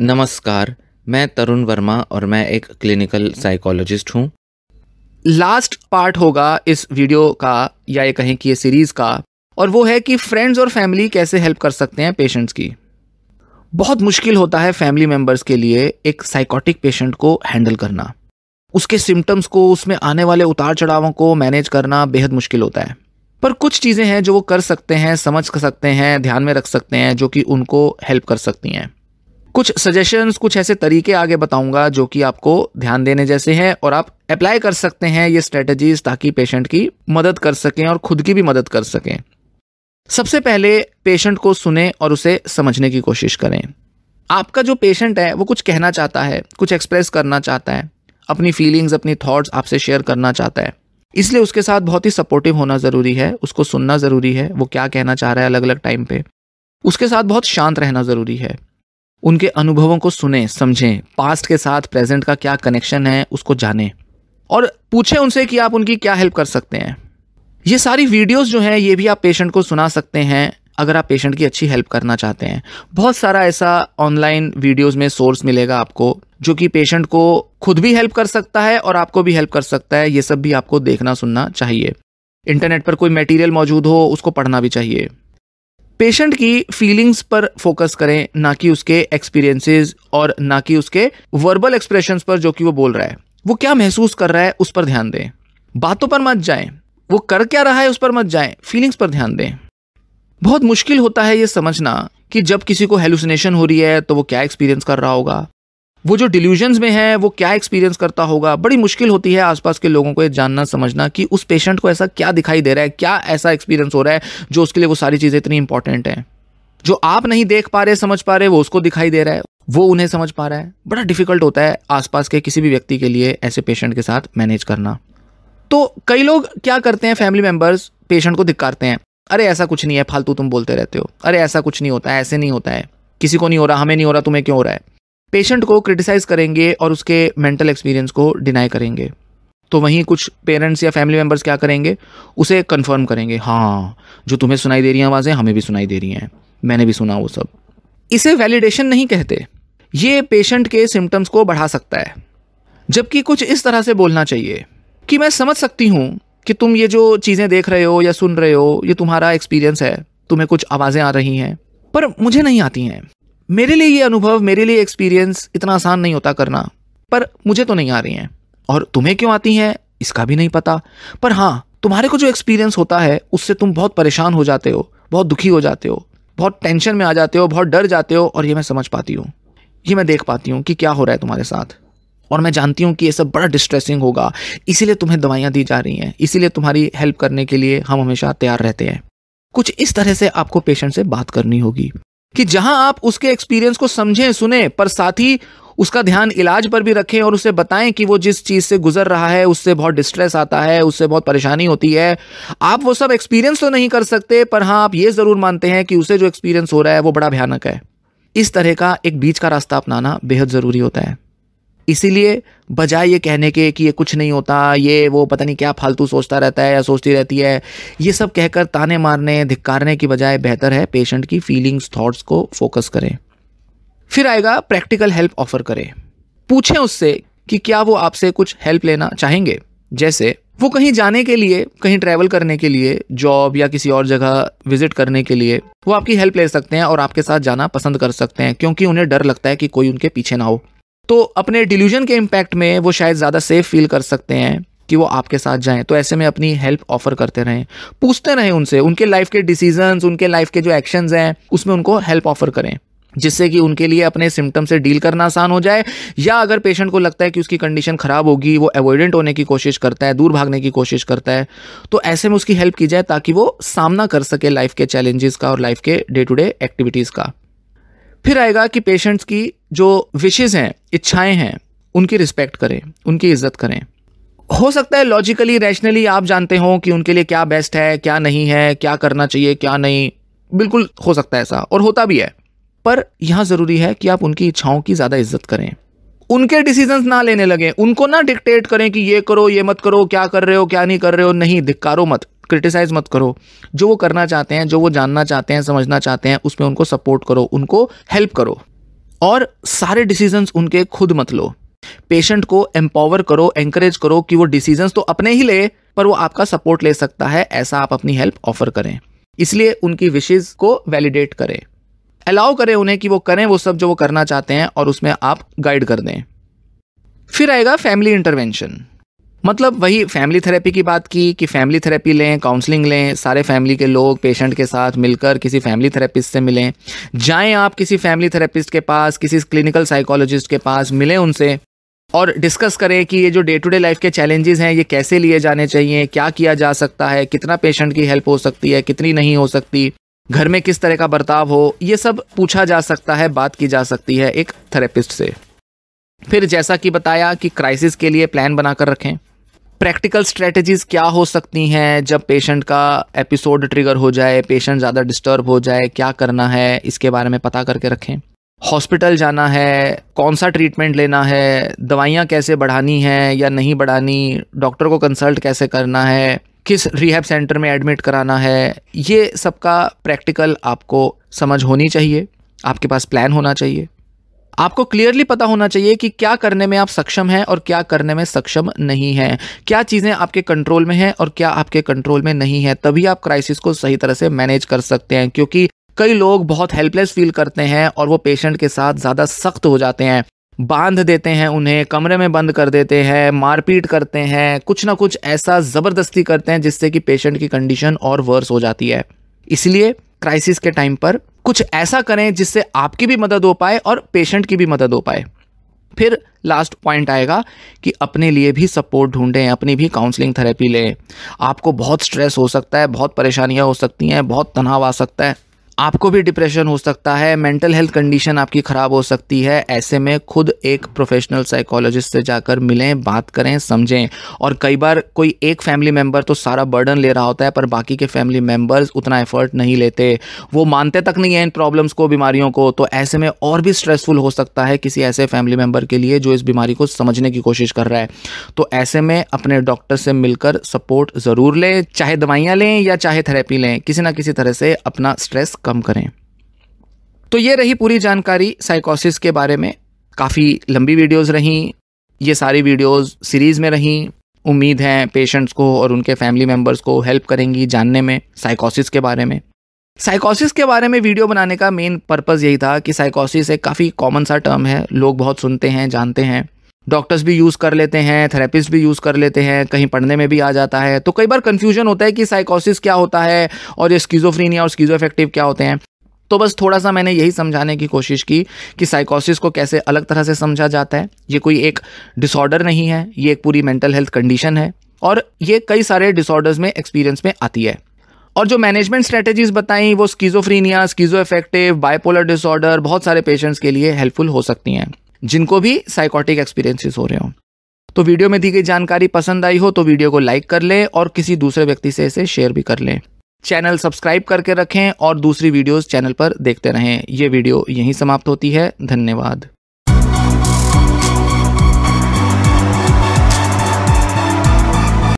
नमस्कार मैं तरुण वर्मा और मैं एक क्लिनिकल साइकोलॉजिस्ट हूँ लास्ट पार्ट होगा इस वीडियो का या ये कहें कि ये सीरीज़ का और वो है कि फ्रेंड्स और फैमिली कैसे हेल्प कर सकते हैं पेशेंट्स की बहुत मुश्किल होता है फैमिली मेम्बर्स के लिए एक साइकोटिक पेशेंट को हैंडल करना उसके सिम्टम्स को उसमें आने वाले उतार चढ़ावों को मैनेज करना बेहद मुश्किल होता है पर कुछ चीज़ें हैं जो वो कर सकते हैं समझ सकते हैं ध्यान में रख सकते हैं जो कि उनको हेल्प कर सकती हैं कुछ सजेशंस कुछ ऐसे तरीके आगे बताऊंगा जो कि आपको ध्यान देने जैसे हैं और आप अप्लाई कर सकते हैं ये स्ट्रेटजीज ताकि पेशेंट की मदद कर सकें और खुद की भी मदद कर सकें सबसे पहले पेशेंट को सुने और उसे समझने की कोशिश करें आपका जो पेशेंट है वो कुछ कहना चाहता है कुछ एक्सप्रेस करना चाहता है अपनी फीलिंग्स अपनी थॉट्स आपसे शेयर करना चाहता है इसलिए उसके साथ बहुत ही सपोर्टिव होना ज़रूरी है उसको सुनना ज़रूरी है वो क्या कहना चाह रहा है अलग अलग टाइम पे उसके साथ बहुत शांत रहना ज़रूरी है उनके अनुभवों को सुने समझें पास्ट के साथ प्रेजेंट का क्या कनेक्शन है उसको जानें और पूछें उनसे कि आप उनकी क्या हेल्प कर सकते हैं ये सारी वीडियोस जो हैं ये भी आप पेशेंट को सुना सकते हैं अगर आप पेशेंट की अच्छी हेल्प करना चाहते हैं बहुत सारा ऐसा ऑनलाइन वीडियोस में सोर्स मिलेगा आपको जो कि पेशेंट को खुद भी हेल्प कर सकता है और आपको भी हेल्प कर सकता है ये सब भी आपको देखना सुनना चाहिए इंटरनेट पर कोई मटेरियल मौजूद हो उसको पढ़ना भी चाहिए पेशेंट की फीलिंग्स पर फोकस करें ना कि उसके एक्सपीरियंसेस और ना कि उसके वर्बल एक्सप्रेशंस पर जो कि वो बोल रहा है वो क्या महसूस कर रहा है उस पर ध्यान दें बातों पर मत जाएं वो कर क्या रहा है उस पर मत जाएं फीलिंग्स पर ध्यान दें बहुत मुश्किल होता है ये समझना कि जब किसी को हेलुसिनेशन हो रही है तो वो क्या एक्सपीरियंस कर रहा होगा वो जो डिल्यूजन्स में है वो क्या एक्सपीरियंस करता होगा बड़ी मुश्किल होती है आसपास के लोगों को ये जानना समझना कि उस पेशेंट को ऐसा क्या दिखाई दे रहा है क्या ऐसा एक्सपीरियंस हो रहा है जो उसके लिए वो सारी चीज़ें इतनी इंपॉर्टेंट हैं जो आप नहीं देख पा रहे समझ पा रहे वो उसको दिखाई दे रहा है वो उन्हें समझ पा रहा है बड़ा डिफिकल्ट होता है आसपास के किसी भी व्यक्ति के लिए ऐसे पेशेंट के साथ मैनेज करना तो कई लोग क्या करते हैं फैमिली मेम्बर्स पेशेंट को धिक्कारते हैं अरे ऐसा कुछ नहीं है फालतू तुम बोलते रहते हो अरे ऐसा कुछ नहीं होता है ऐसे नहीं होता है किसी को नहीं हो रहा हमें नहीं हो रहा तुम्हें क्यों हो रहा है पेशेंट को क्रिटिसाइज करेंगे और उसके मेंटल एक्सपीरियंस को डिनाई करेंगे तो वहीं कुछ पेरेंट्स या फैमिली मेम्बर्स क्या करेंगे उसे कन्फर्म करेंगे हाँ जो तुम्हें सुनाई दे रही हैं आवाज़ें हमें भी सुनाई दे रही हैं मैंने भी सुना वो सब इसे वैलिडेशन नहीं कहते ये पेशेंट के सिम्टम्स को बढ़ा सकता है जबकि कुछ इस तरह से बोलना चाहिए कि मैं समझ सकती हूँ कि तुम ये जो चीज़ें देख रहे हो या सुन रहे हो ये तुम्हारा एक्सपीरियंस है तुम्हें कुछ आवाज़ें आ रही हैं पर मुझे नहीं आती हैं मेरे लिए ये अनुभव मेरे लिए एक्सपीरियंस इतना आसान नहीं होता करना पर मुझे तो नहीं आ रही हैं और तुम्हें क्यों आती हैं इसका भी नहीं पता पर हाँ तुम्हारे को जो एक्सपीरियंस होता है उससे तुम बहुत परेशान हो जाते हो बहुत दुखी हो जाते हो बहुत टेंशन में आ जाते हो बहुत डर जाते हो और ये मैं समझ पाती हूँ ये मैं देख पाती हूँ कि क्या हो रहा है तुम्हारे साथ और मैं जानती हूँ कि ये सब बड़ा डिस्ट्रेसिंग होगा इसीलिए तुम्हें दवाइयाँ दी जा रही हैं इसीलिए तुम्हारी हेल्प करने के लिए हम हमेशा तैयार रहते हैं कुछ इस तरह से आपको पेशेंट से बात करनी होगी कि जहां आप उसके एक्सपीरियंस को समझें सुने पर साथ ही उसका ध्यान इलाज पर भी रखें और उसे बताएं कि वो जिस चीज़ से गुजर रहा है उससे बहुत डिस्ट्रेस आता है उससे बहुत परेशानी होती है आप वो सब एक्सपीरियंस तो नहीं कर सकते पर हाँ आप ये ज़रूर मानते हैं कि उसे जो एक्सपीरियंस हो रहा है वो बड़ा भयानक है इस तरह का एक बीच का रास्ता अपनाना बेहद ज़रूरी होता है इसीलिए बजाय ये कहने के कि ये कुछ नहीं होता ये वो पता नहीं क्या फालतू सोचता रहता है या सोचती रहती है ये सब कहकर ताने मारने धिक्कारने की बजाय बेहतर है पेशेंट की फीलिंग्स थॉट्स को फोकस करें फिर आएगा प्रैक्टिकल हेल्प ऑफर करें पूछें उससे कि क्या वो आपसे कुछ हेल्प लेना चाहेंगे जैसे वो कहीं जाने के लिए कहीं ट्रैवल करने के लिए जॉब या किसी और जगह विजिट करने के लिए वो आपकी हेल्प ले सकते हैं और आपके साथ जाना पसंद कर सकते हैं क्योंकि उन्हें डर लगता है कि कोई उनके पीछे ना हो तो अपने डिल्यूजन के इम्पैक्ट में वो शायद ज़्यादा सेफ फील कर सकते हैं कि वो आपके साथ जाएं तो ऐसे में अपनी हेल्प ऑफर करते रहें पूछते रहें उनसे उनके लाइफ के डिसीजंस उनके लाइफ के जो एक्शंस हैं उसमें उनको हेल्प ऑफर करें जिससे कि उनके लिए अपने सिम्टम से डील करना आसान हो जाए या अगर पेशेंट को लगता है कि उसकी कंडीशन ख़राब होगी वो अवॉइडेंट होने की कोशिश करता है दूर भागने की कोशिश करता है तो ऐसे में उसकी हेल्प की जाए ताकि वो सामना कर सके लाइफ के चैलेंजेस का और लाइफ के डे टू डे एक्टिविटीज़ का फिर आएगा कि पेशेंट्स की जो विशेज हैं इच्छाएं हैं उनकी रिस्पेक्ट करें उनकी इज्जत करें हो सकता है लॉजिकली रैशनली आप जानते हो कि उनके लिए क्या बेस्ट है क्या नहीं है क्या करना चाहिए क्या नहीं बिल्कुल हो सकता है ऐसा और होता भी है पर यह ज़रूरी है कि आप उनकी इच्छाओं की ज़्यादा इज्जत करें उनके डिसीजंस ना लेने लगे उनको ना डिक्टेट करें कि ये करो ये मत करो क्या कर रहे हो क्या नहीं कर रहे हो नहीं धिक्कारो मत क्रिटिसाइज़ मत करो जो वो करना चाहते हैं जो वो जानना चाहते हैं समझना चाहते हैं उसमें उनको सपोर्ट करो उनको हेल्प करो और सारे डिसीजंस उनके खुद मत लो पेशेंट को एम्पावर करो एंकरेज करो कि वो डिसीजंस तो अपने ही ले पर वो आपका सपोर्ट ले सकता है ऐसा आप अपनी हेल्प ऑफर करें इसलिए उनकी विशेज को वैलिडेट करें अलाउ करें उन्हें कि वो करें वो सब जो वो करना चाहते हैं और उसमें आप गाइड कर दें फिर आएगा फैमिली इंटरवेंशन मतलब वही फैमिली थेरेपी की बात की कि फैमिली थेरेपी लें काउंसलिंग लें सारे फैमिली के लोग पेशेंट के साथ मिलकर किसी फैमिली थेरेपिस्ट से मिलें जाएं आप किसी फैमिली थेरेपिस्ट के पास किसी क्लिनिकल साइकोलॉजिस्ट के पास मिलें उनसे और डिस्कस करें कि ये जो डे टू डे लाइफ के चैलेंजेस हैं ये कैसे लिए जाने चाहिए क्या किया जा सकता है कितना पेशेंट की हेल्प हो सकती है कितनी नहीं हो सकती घर में किस तरह का बर्ताव हो ये सब पूछा जा सकता है बात की जा सकती है एक थेरेपिस्ट से फिर जैसा कि बताया कि क्राइसिस के लिए प्लान बनाकर रखें प्रैक्टिकल स्ट्रेटजीज क्या हो सकती हैं जब पेशेंट का एपिसोड ट्रिगर हो जाए पेशेंट ज़्यादा डिस्टर्ब हो जाए क्या करना है इसके बारे में पता करके रखें हॉस्पिटल जाना है कौन सा ट्रीटमेंट लेना है दवाइयाँ कैसे बढ़ानी हैं या नहीं बढ़ानी डॉक्टर को कंसल्ट कैसे करना है किस रिहैब सेंटर में एडमिट कराना है ये सबका प्रैक्टिकल आपको समझ होनी चाहिए आपके पास प्लान होना चाहिए आपको क्लियरली पता होना चाहिए कि क्या करने में आप सक्षम हैं और क्या करने में सक्षम नहीं है क्या चीज़ें आपके कंट्रोल में हैं और क्या आपके कंट्रोल में नहीं है तभी आप क्राइसिस को सही तरह से मैनेज कर सकते हैं क्योंकि कई लोग बहुत हेल्पलेस फील करते हैं और वो पेशेंट के साथ ज़्यादा सख्त हो जाते हैं बांध देते हैं उन्हें कमरे में बंद कर देते हैं मारपीट करते हैं कुछ ना कुछ ऐसा ज़बरदस्ती करते हैं जिससे कि पेशेंट की कंडीशन और वर्स हो जाती है इसलिए क्राइसिस के टाइम पर कुछ ऐसा करें जिससे आपकी भी मदद हो पाए और पेशेंट की भी मदद हो पाए फिर लास्ट पॉइंट आएगा कि अपने लिए भी सपोर्ट ढूंढें अपनी भी काउंसलिंग थेरेपी लें आपको बहुत स्ट्रेस हो सकता है बहुत परेशानियाँ हो सकती हैं बहुत तनाव आ सकता है आपको भी डिप्रेशन हो सकता है मेंटल हेल्थ कंडीशन आपकी ख़राब हो सकती है ऐसे में खुद एक प्रोफेशनल साइकोलॉजिस्ट से जाकर मिलें बात करें समझें और कई बार कोई एक फैमिली मेम्बर तो सारा बर्डन ले रहा होता है पर बाकी के फैमिली मेम्बर्स उतना एफर्ट नहीं लेते वो मानते तक नहीं है इन प्रॉब्लम्स को बीमारियों को तो ऐसे में और भी स्ट्रेसफुल हो सकता है किसी ऐसे फैमिली मेम्बर के लिए जो इस बीमारी को समझने की कोशिश कर रहा है तो ऐसे में अपने डॉक्टर से मिलकर सपोर्ट ज़रूर लें चाहे दवाइयाँ लें या चाहे थेरेपी लें किसी ना किसी तरह से अपना स्ट्रेस कम करें तो ये रही पूरी जानकारी साइकोसिस के बारे में काफ़ी लंबी वीडियोस रहीं ये सारी वीडियोस सीरीज़ में रहीं उम्मीद है पेशेंट्स को और उनके फैमिली मेम्बर्स को हेल्प करेंगी जानने में साइकोसिस के बारे में साइकोसिस के बारे में वीडियो बनाने का मेन पर्पज़ यही था कि साइकोसिस एक काफ़ी कॉमन सा टर्म है लोग बहुत सुनते हैं जानते हैं डॉक्टर्स भी यूज़ कर लेते हैं थेरेपिस्ट भी यूज़ कर लेते हैं कहीं पढ़ने में भी आ जाता है तो कई बार कन्फ्यूजन होता है कि साइकोसिस क्या होता है और ये स्कीजोफ्रीनिया और स्कीजोफेक्टिव क्या होते हैं तो बस थोड़ा सा मैंने यही समझाने की कोशिश की कि साइकोसिस को कैसे अलग तरह से समझा जाता है ये कोई एक डिसऑर्डर नहीं है ये एक पूरी मेंटल हेल्थ कंडीशन है और ये कई सारे डिसऑर्डर्स में एक्सपीरियंस में आती है और जो मैनेजमेंट स्ट्रेटेजीज बताई वो schizophrenia schizoaffective bipolar disorder बहुत सारे पेशेंट्स के लिए हेल्पफुल हो सकती हैं जिनको भी साइकोटिक एक्सपीरियंसेस हो रहे हो तो वीडियो में दी गई जानकारी पसंद आई हो तो वीडियो को लाइक कर लें और किसी दूसरे व्यक्ति से इसे शेयर भी कर लें चैनल सब्सक्राइब करके रखें और दूसरी वीडियोस चैनल पर देखते रहें ये वीडियो यहीं समाप्त होती है धन्यवाद